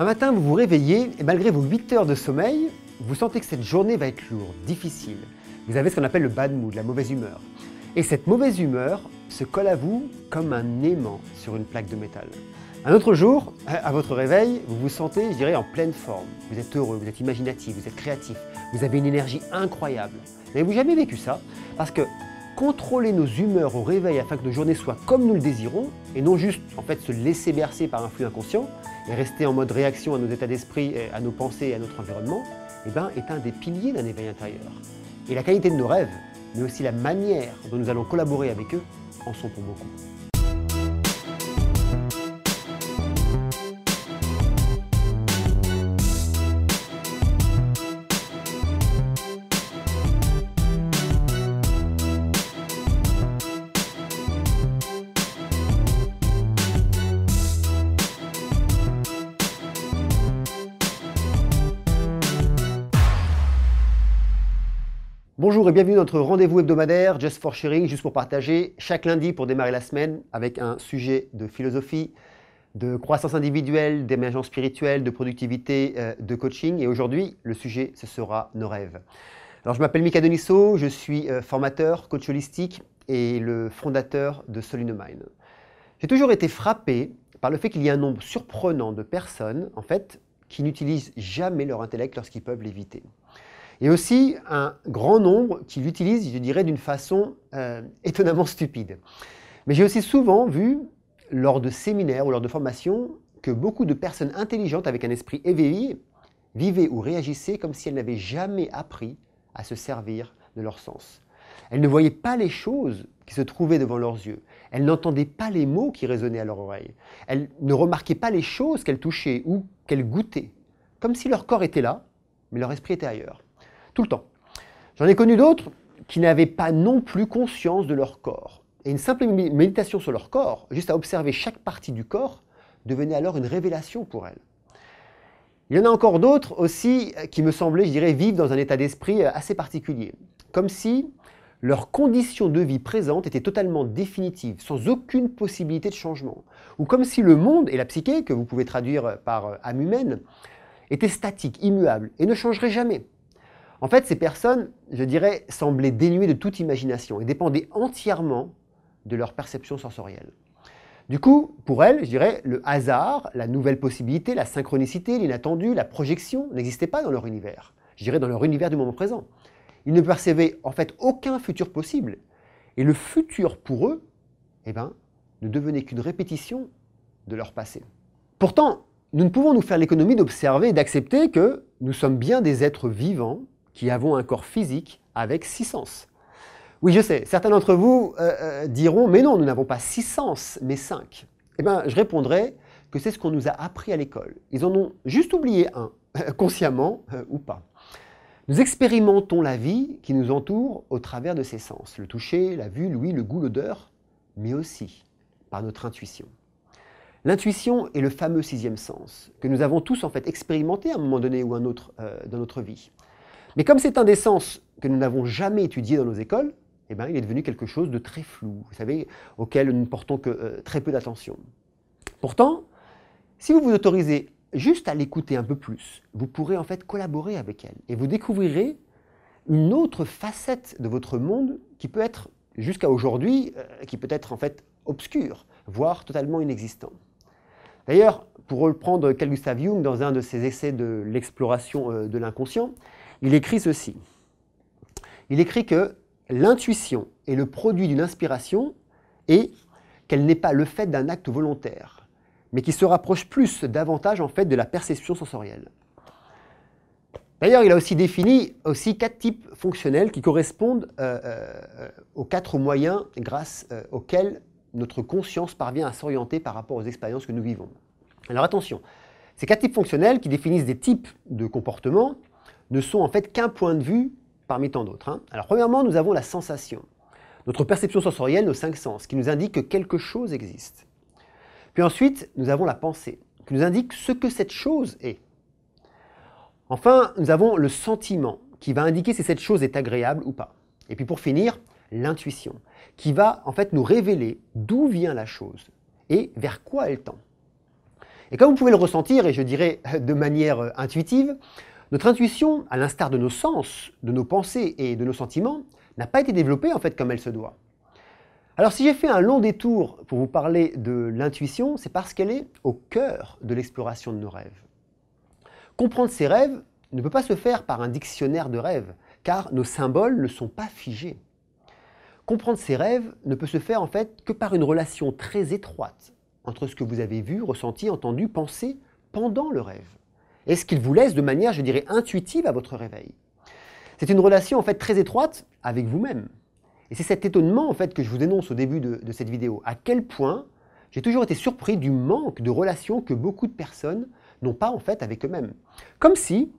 Un matin, vous vous réveillez et malgré vos 8 heures de sommeil, vous sentez que cette journée va être lourde, difficile. Vous avez ce qu'on appelle le bad mood, la mauvaise humeur. Et cette mauvaise humeur se colle à vous comme un aimant sur une plaque de métal. Un autre jour, à votre réveil, vous vous sentez, je dirais, en pleine forme. Vous êtes heureux, vous êtes imaginatif, vous êtes créatif, vous avez une énergie incroyable. N'avez-vous jamais vécu ça Parce que contrôler nos humeurs au réveil afin que nos journées soient comme nous le désirons, et non juste en fait se laisser bercer par un flux inconscient, rester en mode réaction à nos états d'esprit, à nos pensées et à notre environnement, eh ben, est un des piliers d'un éveil intérieur. Et la qualité de nos rêves, mais aussi la manière dont nous allons collaborer avec eux, en sont pour beaucoup. Bonjour et bienvenue dans notre rendez-vous hebdomadaire Just for Sharing, juste pour partager chaque lundi pour démarrer la semaine avec un sujet de philosophie, de croissance individuelle, d'émergence spirituelle, de productivité, euh, de coaching. Et aujourd'hui, le sujet, ce sera nos rêves. Alors, je m'appelle Mika Denisso, je suis euh, formateur, coach holistique et le fondateur de Solinomine. J'ai toujours été frappé par le fait qu'il y a un nombre surprenant de personnes, en fait, qui n'utilisent jamais leur intellect lorsqu'ils peuvent l'éviter et aussi un grand nombre qui l'utilisent, je dirais, d'une façon euh, étonnamment stupide. Mais j'ai aussi souvent vu, lors de séminaires ou lors de formations, que beaucoup de personnes intelligentes avec un esprit éveillé vivaient ou réagissaient comme si elles n'avaient jamais appris à se servir de leur sens. Elles ne voyaient pas les choses qui se trouvaient devant leurs yeux. Elles n'entendaient pas les mots qui résonnaient à leur oreille. Elles ne remarquaient pas les choses qu'elles touchaient ou qu'elles goûtaient, comme si leur corps était là, mais leur esprit était ailleurs tout le temps. J'en ai connu d'autres qui n'avaient pas non plus conscience de leur corps. Et une simple méditation sur leur corps, juste à observer chaque partie du corps, devenait alors une révélation pour elles. Il y en a encore d'autres aussi euh, qui me semblaient, je dirais, vivre dans un état d'esprit euh, assez particulier, comme si leurs conditions de vie présente était totalement définitive, sans aucune possibilité de changement, ou comme si le monde et la psyché, que vous pouvez traduire euh, par âme humaine, étaient statiques, immuables, et ne changeraient jamais. En fait, ces personnes, je dirais, semblaient dénuées de toute imagination et dépendaient entièrement de leur perception sensorielle. Du coup, pour elles, je dirais, le hasard, la nouvelle possibilité, la synchronicité, l'inattendu, la projection n'existaient pas dans leur univers. Je dirais dans leur univers du moment présent. Ils ne percevaient en fait aucun futur possible. Et le futur pour eux, eh ben, ne devenait qu'une répétition de leur passé. Pourtant, nous ne pouvons nous faire l'économie d'observer et d'accepter que nous sommes bien des êtres vivants qui avons un corps physique avec six sens. Oui, je sais, certains d'entre vous euh, euh, diront, mais non, nous n'avons pas six sens, mais cinq. Eh bien, je répondrai que c'est ce qu'on nous a appris à l'école. Ils en ont juste oublié un, consciemment euh, ou pas. Nous expérimentons la vie qui nous entoure au travers de ces sens, le toucher, la vue, l'ouïe, le goût, l'odeur, mais aussi par notre intuition. L'intuition est le fameux sixième sens que nous avons tous en fait expérimenté à un moment donné ou un autre dans notre vie. Mais comme c'est un des sens que nous n'avons jamais étudié dans nos écoles, eh ben, il est devenu quelque chose de très flou, vous savez, auquel nous ne portons que euh, très peu d'attention. Pourtant, si vous vous autorisez juste à l'écouter un peu plus, vous pourrez en fait collaborer avec elle et vous découvrirez une autre facette de votre monde qui peut être, jusqu'à aujourd'hui, euh, qui peut être en fait obscure, voire totalement inexistante. D'ailleurs, pour reprendre Carl Gustav Jung dans un de ses essais de l'exploration euh, de l'inconscient, il écrit ceci. Il écrit que l'intuition est le produit d'une inspiration et qu'elle n'est pas le fait d'un acte volontaire, mais qui se rapproche plus davantage en fait de la perception sensorielle. D'ailleurs, il a aussi défini aussi quatre types fonctionnels qui correspondent euh, euh, aux quatre moyens grâce euh, auxquels notre conscience parvient à s'orienter par rapport aux expériences que nous vivons. Alors attention, ces quatre types fonctionnels qui définissent des types de comportements ne sont en fait qu'un point de vue parmi tant d'autres. Hein. Alors premièrement, nous avons la sensation, notre perception sensorielle, nos cinq sens, qui nous indique que quelque chose existe. Puis ensuite, nous avons la pensée, qui nous indique ce que cette chose est. Enfin, nous avons le sentiment, qui va indiquer si cette chose est agréable ou pas. Et puis pour finir, l'intuition, qui va en fait nous révéler d'où vient la chose et vers quoi elle tend. Et comme vous pouvez le ressentir, et je dirais de manière euh, intuitive, notre intuition, à l'instar de nos sens, de nos pensées et de nos sentiments, n'a pas été développée en fait comme elle se doit. Alors si j'ai fait un long détour pour vous parler de l'intuition, c'est parce qu'elle est au cœur de l'exploration de nos rêves. Comprendre ces rêves ne peut pas se faire par un dictionnaire de rêves, car nos symboles ne sont pas figés. Comprendre ces rêves ne peut se faire en fait que par une relation très étroite entre ce que vous avez vu, ressenti, entendu, pensé pendant le rêve et ce qu'il vous laisse de manière, je dirais, intuitive à votre réveil. C'est une relation en fait très étroite avec vous-même. Et c'est cet étonnement en fait que je vous dénonce au début de, cette vidéo. À quel point j'ai toujours été surpris du manque de relations que beaucoup de personnes n'ont pas en fait avec eux-mêmes. Comme si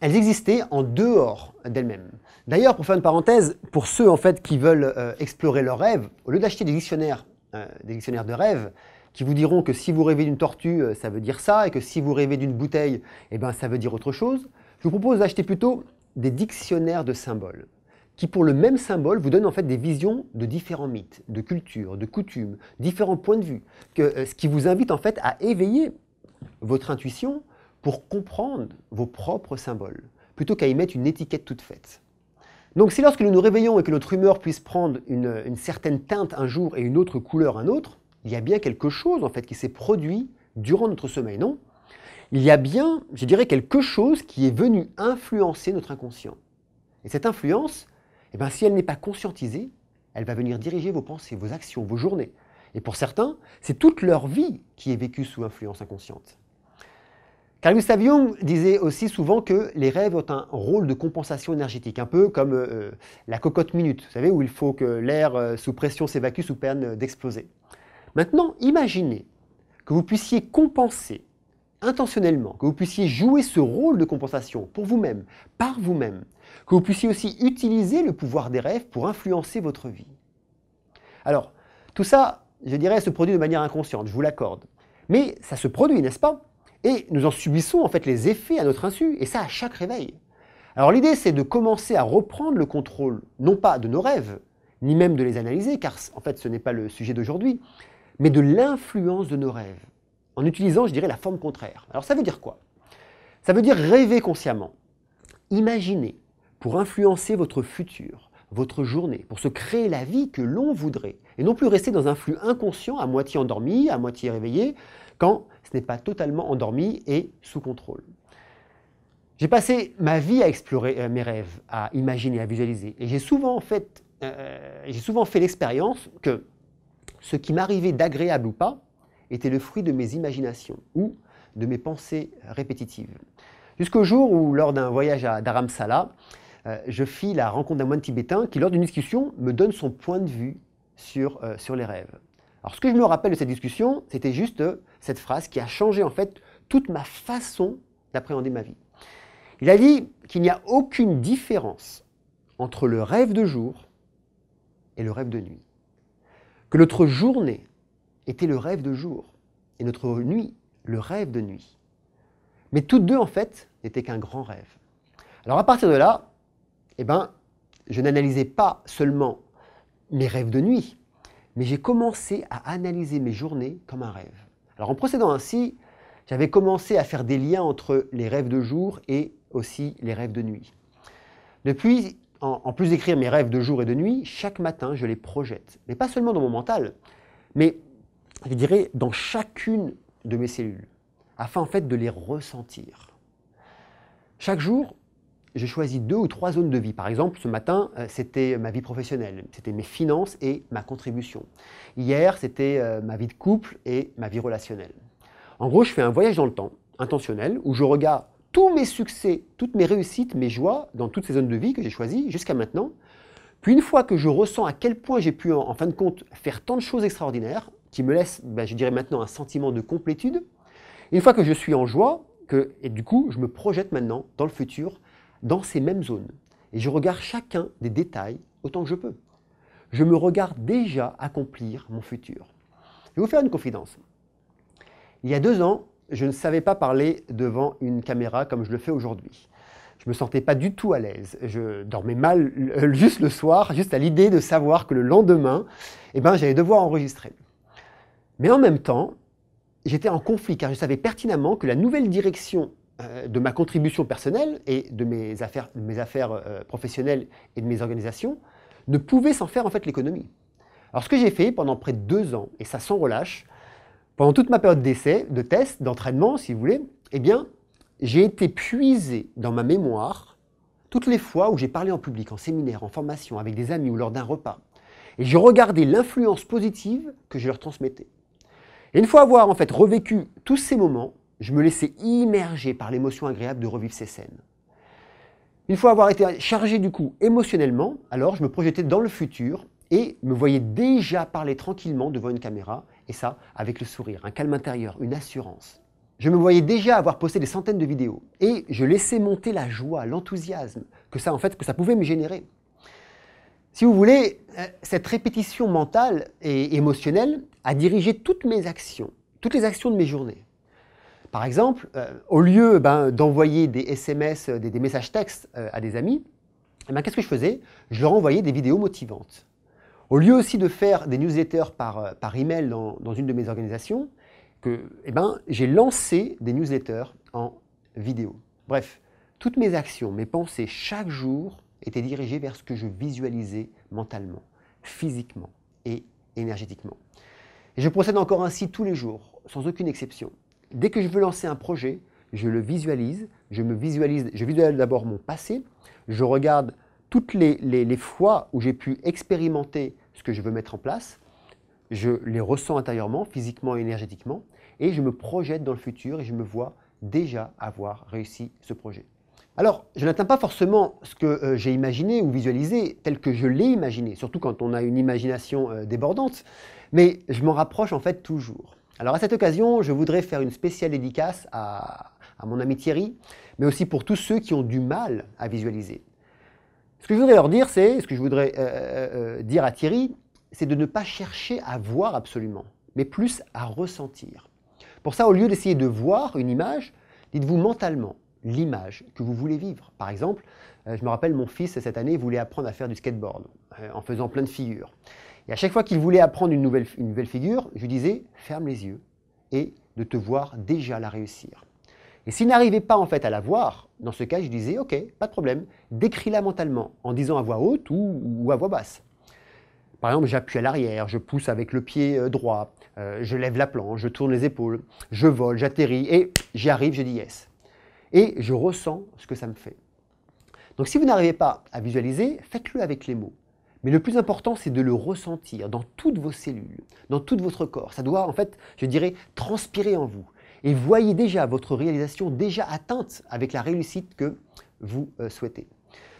elles existaient en dehors d'elles-mêmes. D'ailleurs, pour faire une parenthèse, pour ceux en fait qui veulent euh, explorer leurs rêves, au lieu d'acheter des dictionnaires euh, de rêves, qui vous diront que si vous rêvez d'une tortue, euh, ça veut dire ça, et que si vous rêvez d'une bouteille, eh ben, ça veut dire autre chose, je vous propose d'acheter plutôt des dictionnaires de symboles, qui pour le même symbole vous donnent en fait des visions de différents mythes, de cultures, de coutumes, différents points de vue, que, euh, ce qui vous invite en fait à éveiller votre intuition pour comprendre vos propres symboles, plutôt qu'à y mettre une étiquette toute faite. Donc c'est lorsque nous nous réveillons et que notre humeur puisse prendre une, une certaine teinte un jour et une autre couleur un autre, il y a bien quelque chose en fait qui s'est produit durant notre sommeil, non Il y a bien, je dirais, quelque chose qui est venu influencer notre inconscient. Et cette influence, eh ben, si elle n'est pas conscientisée, elle va venir diriger vos pensées, vos actions, vos journées. Et pour certains, c'est toute leur vie qui est vécue sous influence inconsciente. Carl Gustav Jung disait aussi souvent que les rêves ont un rôle de compensation énergétique, un peu comme euh, la cocotte minute, vous savez, où il faut que l'air euh, sous pression s'évacue sous peine d'exploser. Maintenant, imaginez que vous puissiez compenser intentionnellement, que vous puissiez jouer ce rôle de compensation pour vous-même, par vous-même, que vous puissiez aussi utiliser le pouvoir des rêves pour influencer votre vie. Alors, tout ça, je dirais, se produit de manière inconsciente, je vous l'accorde. Mais ça se produit, n'est-ce pas Et nous en subissons en fait les effets à notre insu, et ça à chaque réveil. Alors l'idée, c'est de commencer à reprendre le contrôle, non pas de nos rêves, ni même de les analyser, car en fait ce n'est pas le sujet d'aujourd'hui, mais de l'influence de nos rêves, en utilisant, je dirais, la forme contraire. Alors ça veut dire quoi Ça veut dire rêver consciemment, imaginer pour influencer votre futur, votre journée, pour se créer la vie que l'on voudrait, et non plus rester dans un flux inconscient, à moitié endormi, à moitié réveillé, quand ce n'est pas totalement endormi et sous contrôle. J'ai passé ma vie à explorer euh, mes rêves, à imaginer, à visualiser, et j'ai souvent fait, euh, souvent fait l'expérience que ce qui m'arrivait d'agréable ou pas était le fruit de mes imaginations ou de mes pensées répétitives. Jusqu'au jour où, lors d'un voyage à Dharamsala, euh, je fis la rencontre d'un moine tibétain qui, lors d'une discussion, me donne son point de vue sur, euh, sur les rêves. Alors, ce que je me rappelle de cette discussion, c'était juste euh, cette phrase qui a changé en fait toute ma façon d'appréhender ma vie. Il a dit qu'il n'y a aucune différence entre le rêve de jour et le rêve de nuit que notre journée était le rêve de jour et notre nuit le rêve de nuit. Mais toutes deux, en fait, n'étaient qu'un grand rêve. Alors à partir de là, eh ben, je n'analysais pas seulement mes rêves de nuit, mais j'ai commencé à analyser mes journées comme un rêve. Alors en procédant ainsi, j'avais commencé à faire des liens entre les rêves de jour et aussi les rêves de nuit. Depuis, en, plus d'écrire mes rêves de jour et de nuit, chaque matin, je les projette. Mais pas seulement dans mon mental, mais je dirais dans chacune de mes cellules, afin en fait de les ressentir. Chaque jour, je choisis deux ou trois zones de vie. Par exemple, ce matin, euh, c'était ma vie professionnelle, c'était mes finances et ma contribution. Hier, c'était euh, ma vie de couple et ma vie relationnelle. En gros, je fais un voyage dans le temps, intentionnel, où je regarde tous mes succès, toutes mes réussites, mes joies dans toutes ces zones de vie que j'ai choisies jusqu'à maintenant. Puis une fois que je ressens à quel point j'ai pu, en, fin de compte, faire tant de choses extraordinaires, qui me laissent, bah, je dirais maintenant, un sentiment de complétude, une fois que je suis en joie, que, et du coup, je me projette maintenant dans le futur, dans ces mêmes zones. Et je regarde chacun des détails autant que je peux. Je me regarde déjà accomplir mon futur. Je vais vous faire une confidence. Il y a deux ans, je ne savais pas parler devant une caméra comme je le fais aujourd'hui. Je me sentais pas du tout à l'aise. Je dormais mal euh, juste le soir, juste à l'idée de savoir que le lendemain, eh ben, j'allais devoir enregistrer. Mais en même temps, j'étais en conflit car je savais pertinemment que la nouvelle direction euh, de ma contribution personnelle et de mes affaires, euh, professionnelles et de mes organisations ne pouvait s'en faire en fait l'économie. Alors ce que j'ai fait pendant près de deux ans, et ça sans relâche, pendant toute ma période d'essai, de test, d'entraînement, si vous voulez, eh bien, j'ai été puisé dans ma mémoire toutes les fois où j'ai parlé en public, en séminaire, en formation, avec des amis ou lors d'un repas. Et j'ai regardé l'influence positive que je leur transmettais. Et une fois avoir en fait revécu tous ces moments, je me laissais immerger par l'émotion agréable de revivre ces scènes. Une fois avoir été chargé du coup émotionnellement, alors je me projetais dans le futur et me voyais déjà parler tranquillement devant une caméra et ça, avec le sourire, un calme intérieur, une assurance. Je me voyais déjà avoir posté des centaines de vidéos et je laissais monter la joie, l'enthousiasme que ça en fait que ça pouvait me générer. Si vous voulez, euh, cette répétition mentale et émotionnelle a dirigé toutes mes actions, toutes les actions de mes journées. Par exemple, euh, au lieu ben, d'envoyer des SMS, euh, des, messages textes à des amis, eh ben, qu'est-ce que je faisais Je leur envoyais des vidéos motivantes. Au lieu aussi de faire des newsletters par, euh, par email dans, une de mes organisations, que, eh ben, j'ai lancé des newsletters en vidéo. Bref, toutes mes actions, mes pensées, chaque jour étaient dirigées vers ce que je visualisais mentalement, physiquement et énergétiquement. je procède encore ainsi tous les jours, sans aucune exception. Dès que je veux lancer un projet, je le visualise, je me visualise, je visualise d'abord mon passé, je regarde toutes les, fois où j'ai pu expérimenter ce que je veux mettre en place, je les ressens intérieurement, physiquement et énergétiquement, et je me projette dans le futur et je me vois déjà avoir réussi ce projet. Alors, je n'atteins pas forcément ce que euh, j'ai imaginé ou visualisé tel que je l'ai imaginé, surtout quand on a une imagination euh, débordante, mais je m'en rapproche en fait toujours. Alors à cette occasion, je voudrais faire une spéciale dédicace à, à mon ami Thierry, mais aussi pour tous ceux qui ont du mal à visualiser. Ce que je voudrais leur dire, c'est, ce que je voudrais euh, euh, euh, dire à Thierry, c'est de ne pas chercher à voir absolument, mais plus à ressentir. Pour ça, au lieu d'essayer de voir une image, dites-vous mentalement l'image que vous voulez vivre. Par exemple, je me rappelle, mon fils, cette année, voulait apprendre à faire du skateboard en faisant plein de figures. Et à chaque fois qu'il voulait apprendre une une nouvelle figure, je lui disais, ferme les yeux et de te voir déjà la réussir. Et s'il n'arrivait pas en fait à la voir, dans ce cas, je disais, ok, pas de problème, décris-la mentalement, en disant à voix haute ou, à voix basse. Par exemple, j'appuie à l'arrière, je pousse avec le pied euh, droit, euh, je lève la planche, je tourne les épaules, je vole, j'atterris et j'y arrive, je dis yes. Et je ressens ce que ça me fait. Donc si vous n'arrivez pas à visualiser, faites-le avec les mots. Mais le plus important, c'est de le ressentir dans toutes vos cellules, dans tout votre corps. Ça doit, en fait, je dirais, transpirer en vous et voyez déjà votre réalisation déjà atteinte avec la réussite que vous euh, souhaitez.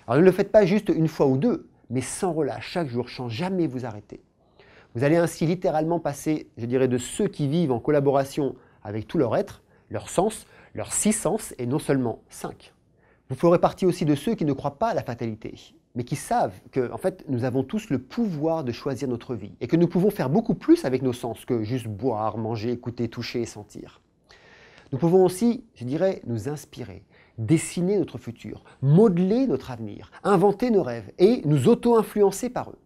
Alors ne le faites pas juste une fois ou deux, mais sans relâche, chaque jour, sans jamais vous arrêter. Vous allez ainsi littéralement passer, je dirais, de ceux qui vivent en collaboration avec tout leur être, leur sens, leurs six sens, et non seulement cinq. Vous ferez partie aussi de ceux qui ne croient pas à la fatalité, mais qui savent que, en fait, nous avons tous le pouvoir de choisir notre vie, et que nous pouvons faire beaucoup plus avec nos sens que juste boire, manger, écouter, toucher et sentir. Nous pouvons aussi, je dirais, nous inspirer, dessiner notre futur, modeler notre avenir, inventer nos rêves et nous auto-influencer par eux.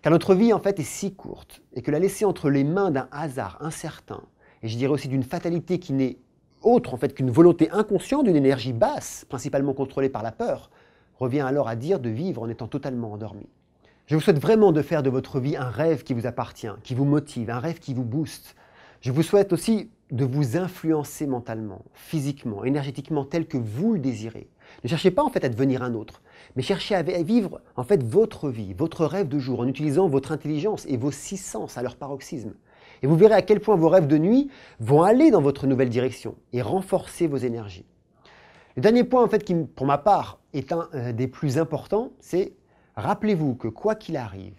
Car notre vie en fait est si courte et que la laisser entre les mains d'un hasard incertain, et je dirais aussi d'une fatalité qui n'est autre en fait qu'une volonté inconsciente d'une énergie basse, principalement contrôlée par la peur, revient alors à dire de vivre en étant totalement endormi. Je vous souhaite vraiment de faire de votre vie un rêve qui vous appartient, qui vous motive, un rêve qui vous booste. Je vous souhaite aussi de vous influencer mentalement, physiquement, énergétiquement, tel que vous le désirez. Ne cherchez pas en fait à devenir un autre, mais cherchez à vivre en fait votre vie, votre rêve de jour, en utilisant votre intelligence et vos six sens à leur paroxysme. Et vous verrez à quel point vos rêves de nuit vont aller dans votre nouvelle direction et renforcer vos énergies. Le dernier point en fait qui, pour ma part, est un euh, des plus importants, c'est rappelez-vous que quoi qu'il arrive,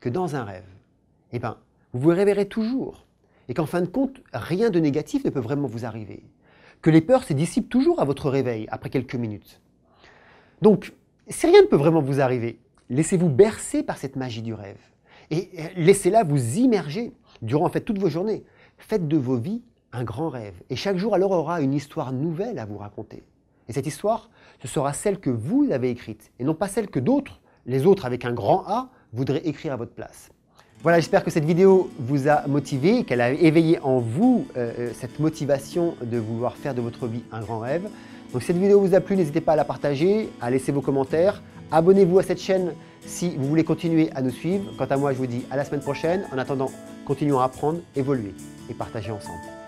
que dans un rêve, eh ben, vous vous réveillerez toujours et qu'en fin de compte, rien de négatif ne peut vraiment vous arriver. Que les peurs se dissipent toujours à votre réveil, après quelques minutes. Donc, si rien ne peut vraiment vous arriver, laissez-vous bercer par cette magie du rêve. Et euh, laissez-la vous immerger durant en fait toutes vos journées. Faites de vos vies un grand rêve. Et chaque jour alors aura une histoire nouvelle à vous raconter. Et cette histoire, ce sera celle que vous avez écrite, et non pas celle que d'autres, les autres avec un grand A, voudraient écrire à votre place. Voilà, j'espère que cette vidéo vous a motivé, qu'elle a éveillé en vous euh, euh, cette motivation de vouloir faire de votre vie un grand rêve. Donc si cette vidéo vous a plu, n'hésitez pas à la partager, à laisser vos commentaires. Abonnez-vous à cette chaîne si vous voulez continuer à nous suivre. Quant à moi, je vous dis à la semaine prochaine. En attendant, continuons à apprendre, évoluer et partager ensemble.